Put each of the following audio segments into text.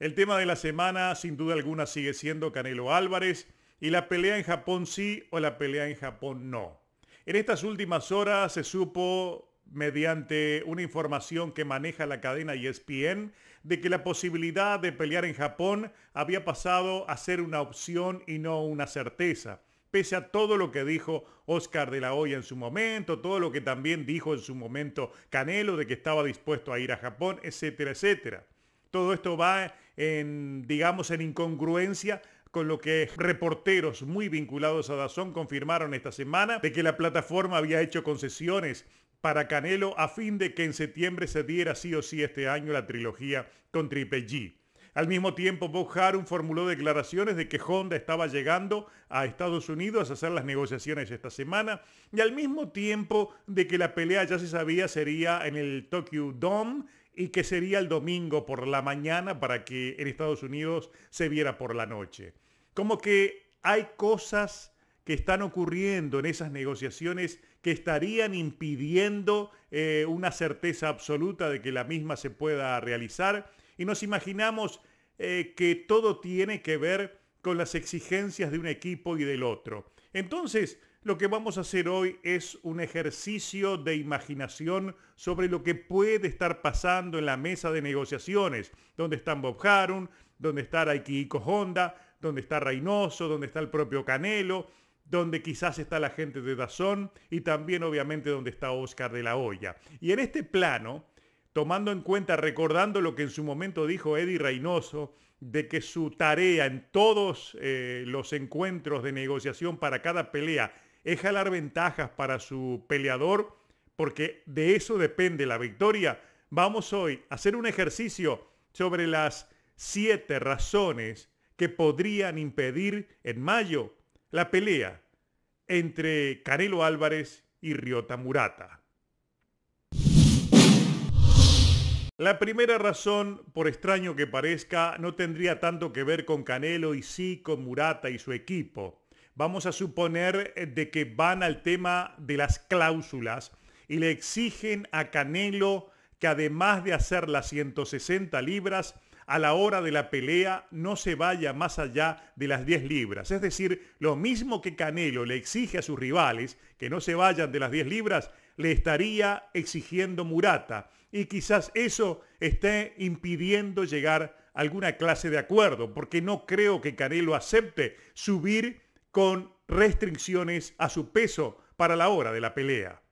El tema de la semana, sin duda alguna, sigue siendo Canelo Álvarez y la pelea en Japón sí o la pelea en Japón no. En estas últimas horas se supo, mediante una información que maneja la cadena ESPN, de que la posibilidad de pelear en Japón había pasado a ser una opción y no una certeza pese a todo lo que dijo Oscar de la Hoya en su momento, todo lo que también dijo en su momento Canelo de que estaba dispuesto a ir a Japón, etcétera, etcétera. Todo esto va en, digamos, en incongruencia con lo que reporteros muy vinculados a Dazón confirmaron esta semana, de que la plataforma había hecho concesiones para Canelo a fin de que en septiembre se diera sí o sí este año la trilogía con Triple G. Al mismo tiempo, Bob Harum formuló declaraciones de que Honda estaba llegando a Estados Unidos a hacer las negociaciones esta semana y al mismo tiempo de que la pelea ya se sabía sería en el Tokyo Dome y que sería el domingo por la mañana para que en Estados Unidos se viera por la noche. Como que hay cosas que están ocurriendo en esas negociaciones que estarían impidiendo eh, una certeza absoluta de que la misma se pueda realizar. Y nos imaginamos eh, que todo tiene que ver con las exigencias de un equipo y del otro. Entonces, lo que vamos a hacer hoy es un ejercicio de imaginación sobre lo que puede estar pasando en la mesa de negociaciones, donde están Bob Harun, donde está Raikiko Honda, donde está Reynoso, donde está el propio Canelo, donde quizás está la gente de Dazón y también obviamente donde está Oscar de la Hoya. Y en este plano, tomando en cuenta, recordando lo que en su momento dijo Eddie Reynoso, de que su tarea en todos eh, los encuentros de negociación para cada pelea es jalar ventajas para su peleador, porque de eso depende la victoria. Vamos hoy a hacer un ejercicio sobre las siete razones que podrían impedir en mayo la pelea entre Canelo Álvarez y Riota Murata. La primera razón, por extraño que parezca, no tendría tanto que ver con Canelo y sí con Murata y su equipo vamos a suponer eh, de que van al tema de las cláusulas y le exigen a Canelo que además de hacer las 160 libras, a la hora de la pelea no se vaya más allá de las 10 libras. Es decir, lo mismo que Canelo le exige a sus rivales que no se vayan de las 10 libras, le estaría exigiendo Murata. Y quizás eso esté impidiendo llegar a alguna clase de acuerdo, porque no creo que Canelo acepte subir con restricciones a su peso para la hora de la pelea.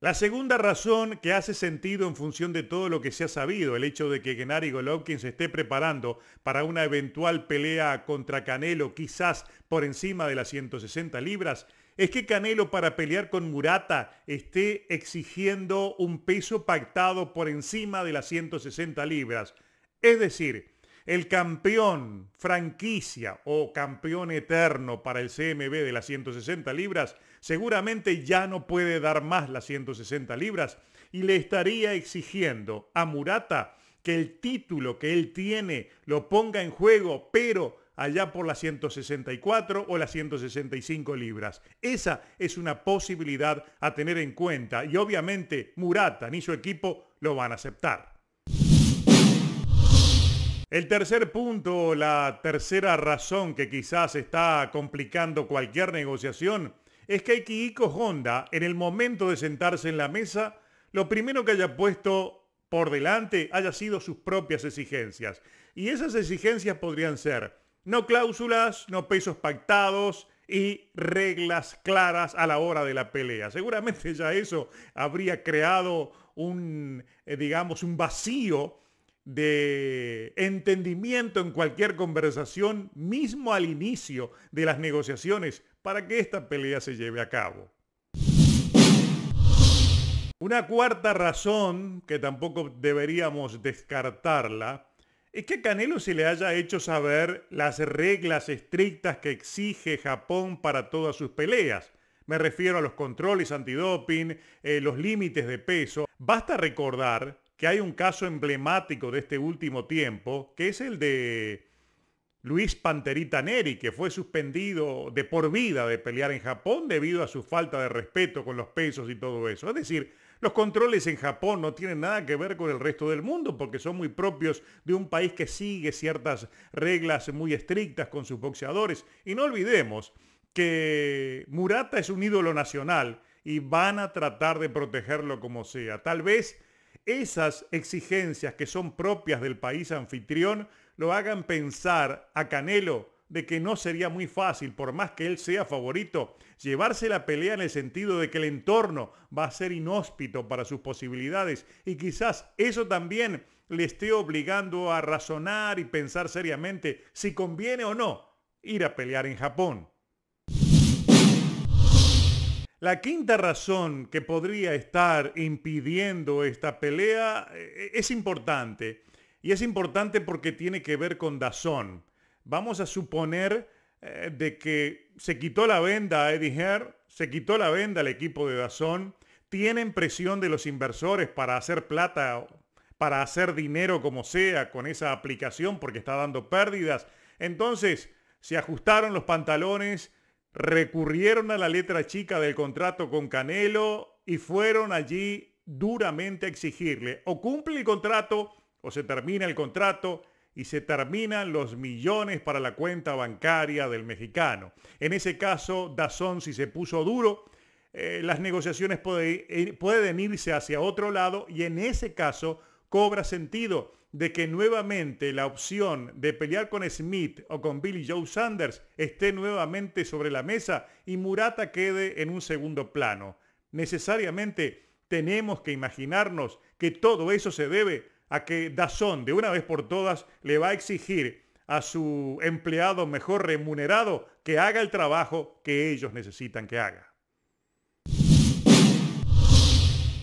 La segunda razón que hace sentido en función de todo lo que se ha sabido, el hecho de que Gennady Golovkin se esté preparando para una eventual pelea contra Canelo, quizás por encima de las 160 libras, es que Canelo para pelear con Murata esté exigiendo un peso pactado por encima de las 160 libras. Es decir, el campeón franquicia o campeón eterno para el CMB de las 160 libras, seguramente ya no puede dar más las 160 libras y le estaría exigiendo a Murata que el título que él tiene lo ponga en juego, pero allá por las 164 o las 165 libras. Esa es una posibilidad a tener en cuenta y obviamente Murata ni su equipo lo van a aceptar. El tercer punto, la tercera razón que quizás está complicando cualquier negociación es que Kiko Honda, en el momento de sentarse en la mesa, lo primero que haya puesto por delante haya sido sus propias exigencias. Y esas exigencias podrían ser no cláusulas, no pesos pactados y reglas claras a la hora de la pelea. Seguramente ya eso habría creado un, eh, digamos, un vacío de entendimiento en cualquier conversación, mismo al inicio de las negociaciones, para que esta pelea se lleve a cabo. Una cuarta razón, que tampoco deberíamos descartarla, es que Canelo se le haya hecho saber las reglas estrictas que exige Japón para todas sus peleas. Me refiero a los controles antidoping, eh, los límites de peso. Basta recordar que hay un caso emblemático de este último tiempo, que es el de Luis Panterita Neri, que fue suspendido de por vida de pelear en Japón debido a su falta de respeto con los pesos y todo eso. Es decir, los controles en Japón no tienen nada que ver con el resto del mundo porque son muy propios de un país que sigue ciertas reglas muy estrictas con sus boxeadores. Y no olvidemos que Murata es un ídolo nacional y van a tratar de protegerlo como sea. Tal vez esas exigencias que son propias del país anfitrión lo hagan pensar a Canelo de que no sería muy fácil, por más que él sea favorito, llevarse la pelea en el sentido de que el entorno va a ser inhóspito para sus posibilidades y quizás eso también le esté obligando a razonar y pensar seriamente si conviene o no ir a pelear en Japón. La quinta razón que podría estar impidiendo esta pelea eh, es importante. Y es importante porque tiene que ver con Dazón. Vamos a suponer eh, de que se quitó la venda a Eddie Herr, se quitó la venda al equipo de Dazón. Tienen presión de los inversores para hacer plata, para hacer dinero como sea con esa aplicación porque está dando pérdidas. Entonces, se ajustaron los pantalones recurrieron a la letra chica del contrato con Canelo y fueron allí duramente a exigirle o cumple el contrato o se termina el contrato y se terminan los millones para la cuenta bancaria del mexicano. En ese caso, Dazón, si se puso duro, eh, las negociaciones eh, pueden irse hacia otro lado y en ese caso cobra sentido de que nuevamente la opción de pelear con Smith o con Billy Joe Sanders esté nuevamente sobre la mesa y Murata quede en un segundo plano. Necesariamente tenemos que imaginarnos que todo eso se debe a que Dazón de una vez por todas le va a exigir a su empleado mejor remunerado que haga el trabajo que ellos necesitan que haga.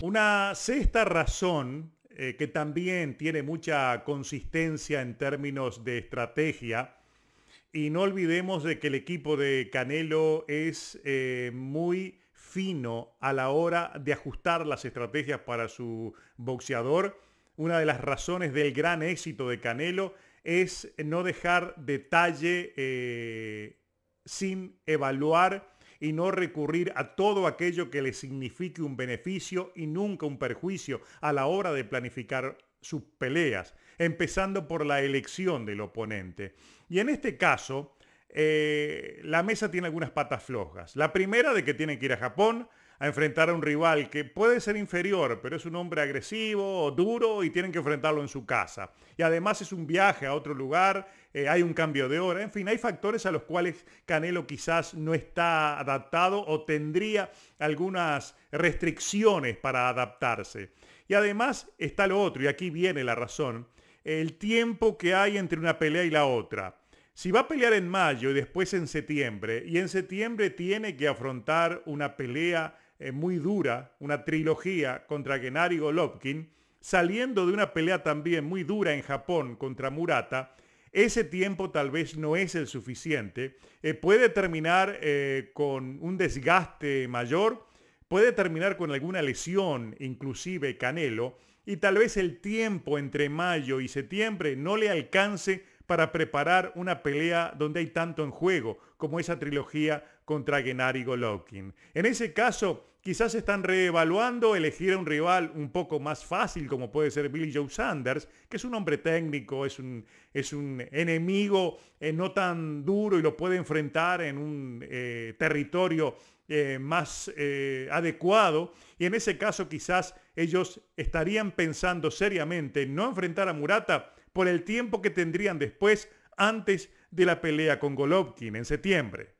Una sexta razón eh, que también tiene mucha consistencia en términos de estrategia. Y no olvidemos de que el equipo de Canelo es eh, muy fino a la hora de ajustar las estrategias para su boxeador. Una de las razones del gran éxito de Canelo es no dejar detalle eh, sin evaluar y no recurrir a todo aquello que le signifique un beneficio y nunca un perjuicio a la hora de planificar sus peleas, empezando por la elección del oponente. Y en este caso, eh, la mesa tiene algunas patas flojas. La primera de que tienen que ir a Japón a enfrentar a un rival que puede ser inferior, pero es un hombre agresivo, o duro y tienen que enfrentarlo en su casa. Y además es un viaje a otro lugar eh, hay un cambio de hora, en fin, hay factores a los cuales Canelo quizás no está adaptado o tendría algunas restricciones para adaptarse. Y además está lo otro, y aquí viene la razón, el tiempo que hay entre una pelea y la otra. Si va a pelear en mayo y después en septiembre, y en septiembre tiene que afrontar una pelea eh, muy dura, una trilogía contra Gennady Golovkin, saliendo de una pelea también muy dura en Japón contra Murata, ese tiempo tal vez no es el suficiente, eh, puede terminar eh, con un desgaste mayor, puede terminar con alguna lesión, inclusive Canelo, y tal vez el tiempo entre mayo y septiembre no le alcance para preparar una pelea donde hay tanto en juego, como esa trilogía contra Gennady Golovkin. En ese caso, quizás están reevaluando elegir a un rival un poco más fácil, como puede ser Billy Joe Sanders, que es un hombre técnico, es un, es un enemigo eh, no tan duro y lo puede enfrentar en un eh, territorio eh, más adecuado. Y en ese caso quizás ellos estarían pensando seriamente en no enfrentar a Murata por el tiempo que tendrían después antes de la pelea con Golovkin en septiembre.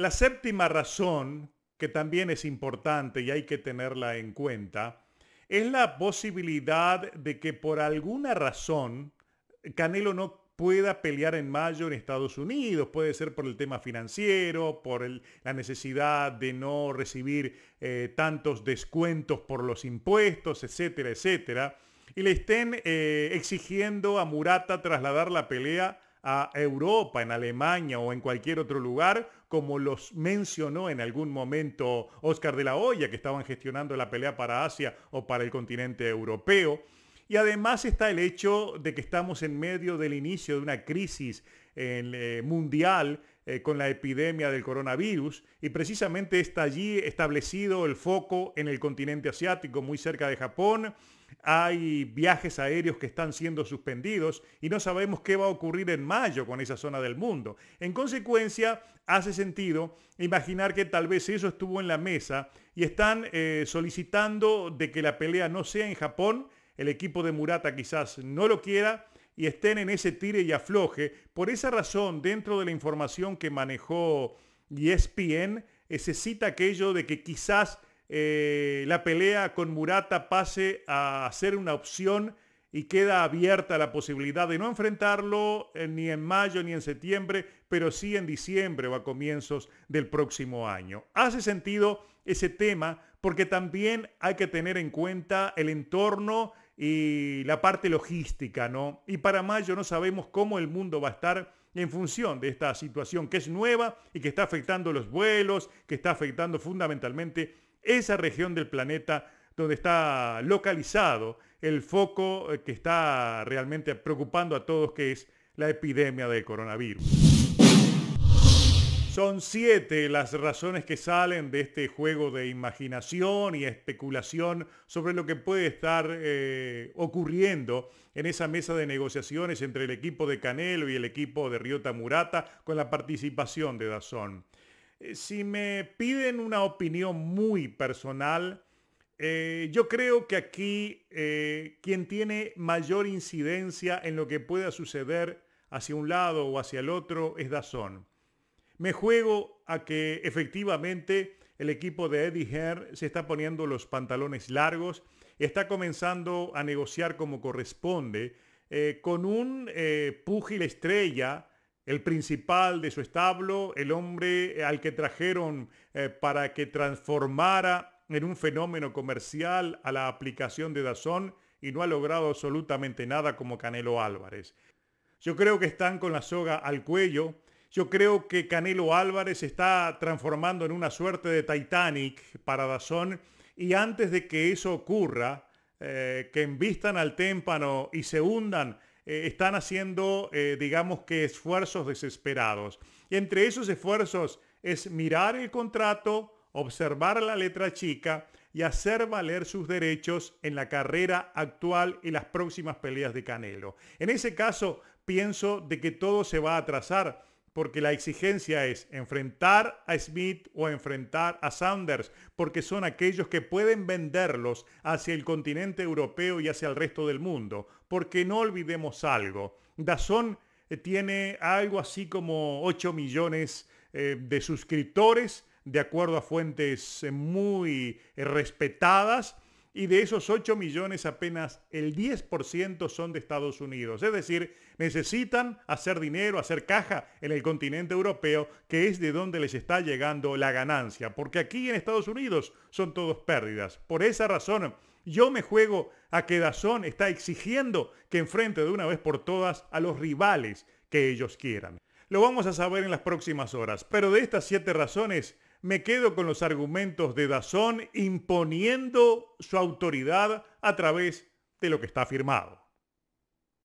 La séptima razón, que también es importante y hay que tenerla en cuenta, es la posibilidad de que por alguna razón Canelo no pueda pelear en mayo en Estados Unidos. Puede ser por el tema financiero, por la necesidad de no recibir eh, tantos descuentos por los impuestos, etcétera, etcétera. Y le estén eh, exigiendo a Murata trasladar la pelea a Europa, en Alemania o en cualquier otro lugar, como los mencionó en algún momento Oscar de la Hoya, que estaban gestionando la pelea para Asia o para el continente europeo. Y además está el hecho de que estamos en medio del inicio de una crisis eh, mundial eh, con la epidemia del coronavirus y precisamente está allí establecido el foco en el continente asiático, muy cerca de Japón hay viajes aéreos que están siendo suspendidos y no sabemos qué va a ocurrir en mayo con esa zona del mundo. En consecuencia, hace sentido imaginar que tal vez eso estuvo en la mesa y están eh, solicitando de que la pelea no sea en Japón, el equipo de Murata quizás no lo quiera y estén en ese tire y afloje. Por esa razón, dentro de la información que manejó ESPN, necesita eh, se cita aquello de que quizás eh, la pelea con Murata pase a ser una opción y queda abierta la posibilidad de no enfrentarlo eh, ni en mayo ni en septiembre, pero sí en diciembre o a comienzos del próximo año. Hace sentido ese tema porque también hay que tener en cuenta el entorno y la parte logística, ¿no? Y para mayo no sabemos cómo el mundo va a estar en función de esta situación que es nueva y que está afectando los vuelos, que está afectando fundamentalmente esa región del planeta donde está localizado el foco eh, que está realmente preocupando a todos, que es la epidemia del coronavirus. Son siete las razones que salen de este juego de imaginación y especulación sobre lo que puede estar eh, ocurriendo en esa mesa de negociaciones entre el equipo de Canelo y el equipo de Riota Murata con la participación de Dazón. Eh, si me piden una opinión muy personal, eh, yo creo que aquí eh, quien tiene mayor incidencia en lo que pueda suceder hacia un lado o hacia el otro es Dazón. Me juego a que efectivamente el equipo de Eddie Herr se está poniendo los pantalones largos, está comenzando a negociar como corresponde, con un púgil estrella el principal de su establo, el hombre eh, al que trajeron eh, para que transformara en un fenómeno comercial a la aplicación de Dazón y no ha logrado absolutamente nada como Canelo Álvarez. Yo creo que están con la soga al cuello. Yo creo que Canelo Álvarez está transformando en una suerte de Titanic para Dazón y antes de que eso ocurra, eh, que embistan al témpano y se hundan eh, están haciendo, eh, digamos que, esfuerzos desesperados. Y entre esos esfuerzos es mirar el contrato, observar la letra chica y hacer valer sus derechos en la carrera actual y las próximas peleas de Canelo. En ese caso, pienso de que todo se va a atrasar porque la exigencia es enfrentar a Smith o enfrentar a Sanders, porque son aquellos que pueden venderlos hacia el continente europeo y hacia el resto del mundo. Porque no olvidemos algo, Dazón eh, tiene algo así como 8 millones eh, de suscriptores, de acuerdo a fuentes eh, muy respetadas y de esos 8 millones apenas el 10% son de Estados Unidos. Es decir, necesitan hacer dinero, hacer caja en el continente europeo, que es de donde les está llegando la ganancia, porque aquí en Estados Unidos son todos pérdidas. Por esa razón, yo me juego a que Dazón está exigiendo que enfrente de una vez por todas a los rivales que ellos quieran. Lo vamos a saber en las próximas horas, pero de estas siete razones, me quedo con los argumentos de Dazón imponiendo su autoridad a través de lo que está firmado.